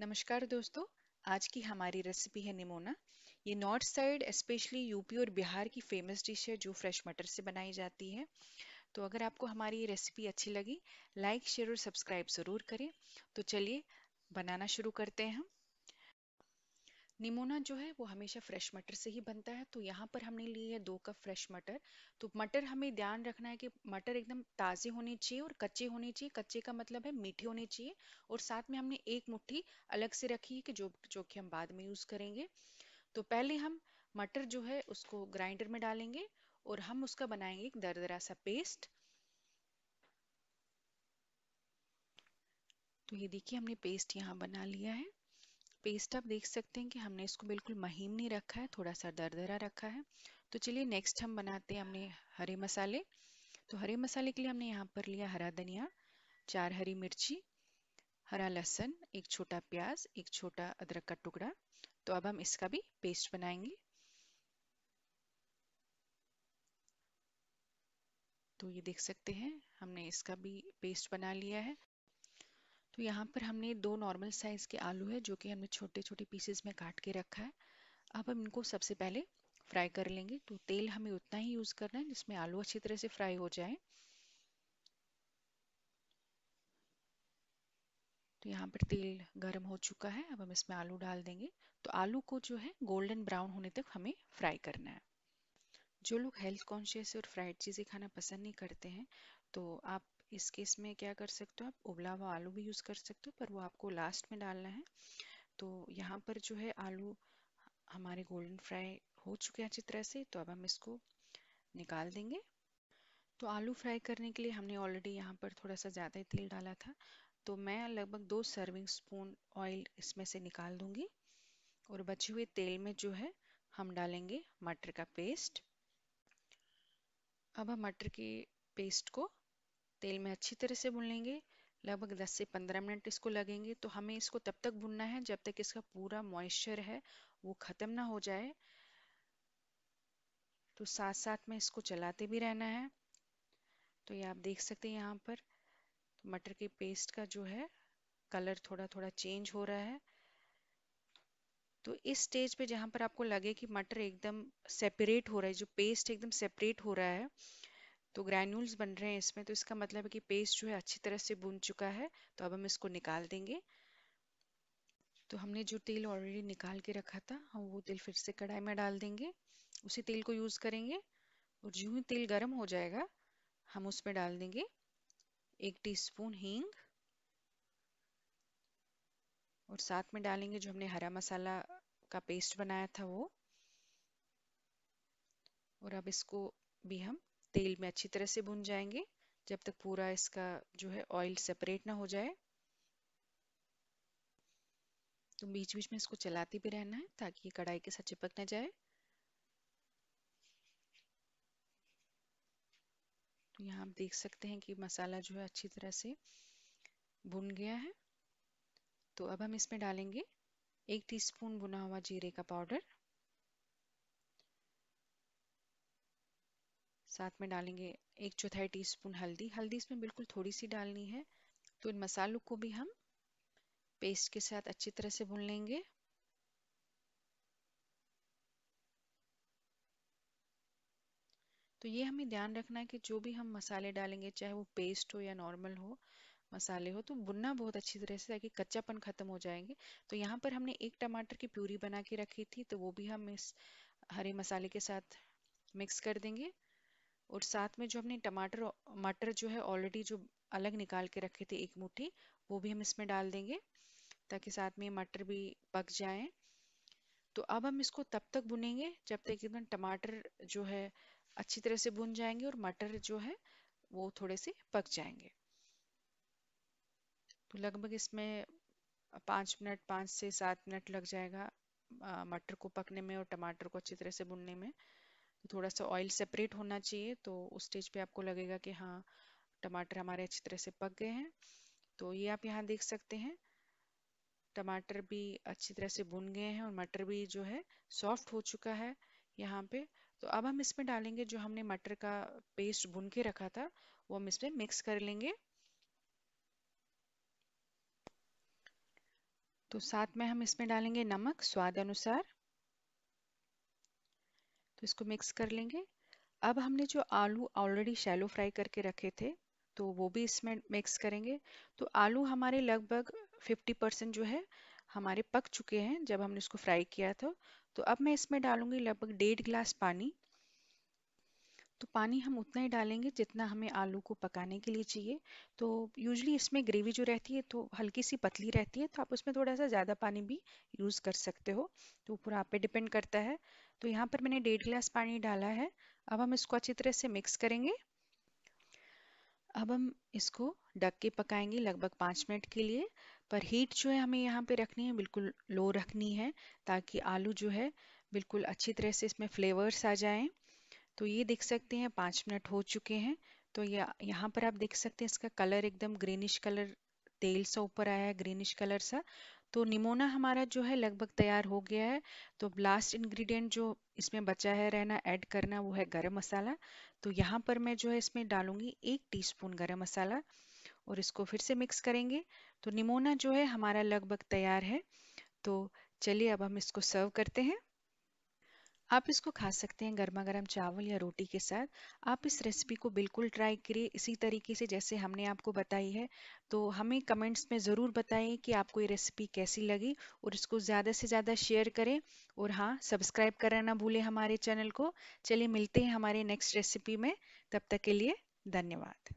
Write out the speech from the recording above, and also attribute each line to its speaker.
Speaker 1: नमस्कार दोस्तों आज की हमारी रेसिपी है निमोना ये नॉर्थ साइड स्पेशली यूपी और बिहार की फेमस डिश है जो फ्रेश मटर से बनाई जाती है तो अगर आपको हमारी ये रेसिपी अच्छी लगी लाइक शेयर और सब्सक्राइब ज़रूर करें तो चलिए बनाना शुरू करते हैं हम निमोना जो है वो हमेशा फ्रेश मटर से ही बनता है तो यहाँ पर हमने लिए है दो कप फ्रेश मटर तो मटर हमें ध्यान रखना है कि मटर एकदम ताज़े होने चाहिए और कच्चे होने चाहिए कच्चे का मतलब है मीठे होने चाहिए और साथ में हमने एक मुट्ठी अलग से रखी है कि जो जो कि हम बाद में यूज़ करेंगे तो पहले हम मटर जो है उसको ग्राइंडर में डालेंगे और हम उसका बनाएंगे एक दरदरा सा पेस्ट तो ये देखिए हमने पेस्ट यहाँ बना लिया है पेस्ट आप देख सकते हैं कि हमने इसको बिल्कुल महीम नहीं रखा है थोड़ा सा दरदरा रखा है तो चलिए नेक्स्ट हम बनाते हैं हमने हरे मसाले तो हरे मसाले के लिए हमने यहाँ पर लिया हरा धनिया चार हरी मिर्ची हरा लहसन एक छोटा प्याज एक छोटा अदरक का टुकड़ा तो अब हम इसका भी पेस्ट बनाएंगे तो ये देख सकते हैं हमने इसका भी पेस्ट बना लिया है तो यहाँ पर हमने दो नॉर्मल साइज़ के आलू है जो कि हमने छोटे छोटे पीसेस में काट के रखा है अब हम इनको सबसे पहले फ्राई कर लेंगे तो तेल हमें उतना ही यूज़ करना है जिसमें आलू अच्छी तरह से फ्राई हो जाए तो यहाँ पर तेल गर्म हो चुका है अब हम इसमें आलू डाल देंगे तो आलू को जो है गोल्डन ब्राउन होने तक हमें फ्राई करना है जो लोग हेल्थ कॉन्शियस और फ्राइड चीज़ें खाना पसंद नहीं करते हैं तो आप इस केस में क्या कर सकते हो आप उबला हुआ आलू भी यूज़ कर सकते हो पर वो आपको लास्ट में डालना है तो यहाँ पर जो है आलू हमारे गोल्डन फ्राई हो चुके हैं अच्छी तरह से तो अब हम इसको निकाल देंगे तो आलू फ्राई करने के लिए हमने ऑलरेडी यहाँ पर थोड़ा सा ज़्यादा ही तेल डाला था तो मैं लगभग दो सर्विंग स्पून ऑयल इसमें से निकाल दूंगी और बचे हुए तेल में जो है हम डालेंगे मटर का पेस्ट अब हम मटर के पेस्ट को तेल में अच्छी तरह से भून लेंगे लगभग 10 से 15 मिनट इसको लगेंगे तो हमें इसको तब तक भूनना है जब तक इसका पूरा मॉइस्चर है वो ख़त्म ना हो जाए तो साथ साथ में इसको चलाते भी रहना है तो ये आप देख सकते हैं यहाँ पर तो मटर के पेस्ट का जो है कलर थोड़ा थोड़ा चेंज हो रहा है तो इस स्टेज पे जहाँ पर आपको लगे कि मटर एकदम सेपरेट हो रहा है जो पेस्ट एकदम सेपरेट हो रहा है तो ग्रैन्यूल्स बन रहे हैं इसमें तो इसका मतलब है कि पेस्ट जो है अच्छी तरह से बुन चुका है तो अब हम इसको निकाल देंगे तो हमने जो तेल ऑलरेडी निकाल के रखा था हम वो तेल फिर से कढ़ाई में डाल देंगे उसी तेल को यूज़ करेंगे और जो ही तेल गर्म हो जाएगा हम उसमें डाल देंगे एक स्पून हींग और साथ में डालेंगे जो हमने हरा मसाला का पेस्ट बनाया था वो और अब इसको भी हम तेल में अच्छी तरह से भुन जाएंगे जब तक पूरा इसका जो है ऑयल सेपरेट ना हो जाए तो बीच बीच में इसको चलाते भी रहना है ताकि ये कढ़ाई के साथ चिपक ना जाए तो यहाँ आप देख सकते हैं कि मसाला जो है अच्छी तरह से भुन गया है तो अब हम इसमें डालेंगे एक टीस्पून भुना हुआ जीरे का पाउडर साथ में डालेंगे एक चौथाई टीस्पून हल्दी हल्दी इसमें बिल्कुल थोड़ी सी डालनी है तो इन मसालों को भी हम पेस्ट के साथ अच्छी तरह से भून लेंगे तो ये हमें ध्यान रखना है कि जो भी हम मसाले डालेंगे चाहे वो पेस्ट हो या नॉर्मल हो मसाले हो तो भुनना बहुत अच्छी तरह से ताकि कच्चापन खत्म हो जाएंगे तो यहाँ पर हमने एक टमाटर की प्यूरी बना के रखी थी तो वो भी हम इस हरे मसाले के साथ मिक्स कर देंगे और साथ में जो हमने टमाटर मटर जो है ऑलरेडी जो अलग निकाल के रखे थे एक मुट्ठी वो भी हम इसमें डाल देंगे ताकि साथ में मटर भी पक जाए तो अब हम इसको तब तक भुनेंगे जब तक एकदम टमाटर जो है अच्छी तरह से भुन जाएंगे और मटर जो है वो थोड़े से पक जाएंगे तो लगभग इसमें पाँच मिनट पाँच से सात मिनट लग जाएगा मटर को पकने में और टमाटर को अच्छी तरह से भुनने में थोड़ा सा ऑयल सेपरेट होना चाहिए तो उस स्टेज पे आपको लगेगा कि हाँ टमाटर हमारे अच्छी तरह से पक गए हैं तो ये आप यहाँ देख सकते हैं टमाटर भी अच्छी तरह से भुन गए हैं और मटर भी जो है सॉफ्ट हो चुका है यहाँ पे तो अब हम इसमें डालेंगे जो हमने मटर का पेस्ट भुन के रखा था वो हम इसमें मिक्स कर लेंगे तो साथ में हम इसमें डालेंगे नमक स्वाद अनुसार तो इसको मिक्स कर लेंगे अब हमने जो आलू ऑलरेडी शैलो फ्राई करके रखे थे तो वो भी इसमें मिक्स करेंगे तो आलू हमारे लगभग 50 परसेंट जो है हमारे पक चुके हैं जब हमने इसको फ्राई किया था तो अब मैं इसमें डालूंगी लगभग डेढ़ गिलास पानी तो पानी हम उतना ही डालेंगे जितना हमें आलू को पकाने के लिए चाहिए तो यूजली इसमें ग्रेवी जो रहती है तो हल्की सी पतली रहती है तो आप उसमें थोड़ा सा ज़्यादा पानी भी यूज़ कर सकते हो तो पूरा आप पे डिपेंड करता है तो यहाँ पर मैंने डेढ़ गिलास पानी डाला है अब हम इसको अच्छी तरह से मिक्स करेंगे अब हम इसको ढक के पकाएंगे लगभग पाँच मिनट के लिए पर हीट जो है हमें यहाँ पे रखनी है बिल्कुल लो रखनी है ताकि आलू जो है बिल्कुल अच्छी तरह से इसमें फ्लेवर्स आ जाएं तो ये देख सकते हैं पाँच मिनट हो चुके हैं तो यह यहाँ पर आप देख सकते हैं इसका कलर एकदम ग्रीनिश कलर तेल सा ऊपर आया है ग्रीनिश कलर सा तो निमोना हमारा जो है लगभग तैयार हो गया है तो लास्ट इंग्रेडिएंट जो इसमें बचा है रहना ऐड करना वो है गरम मसाला तो यहाँ पर मैं जो है इसमें डालूंगी एक टीस्पून गरम मसाला और इसको फिर से मिक्स करेंगे तो निमोना जो है हमारा लगभग तैयार है तो चलिए अब हम इसको सर्व करते हैं आप इसको खा सकते हैं गर्मा गर्म चावल या रोटी के साथ आप इस रेसिपी को बिल्कुल ट्राई करिए इसी तरीके से जैसे हमने आपको बताई है तो हमें कमेंट्स में ज़रूर बताएं कि आपको ये रेसिपी कैसी लगी और इसको ज़्यादा से ज़्यादा शेयर करें और हाँ सब्सक्राइब करना ना भूलें हमारे चैनल को चलिए मिलते हैं हमारे नेक्स्ट रेसिपी में तब तक के लिए धन्यवाद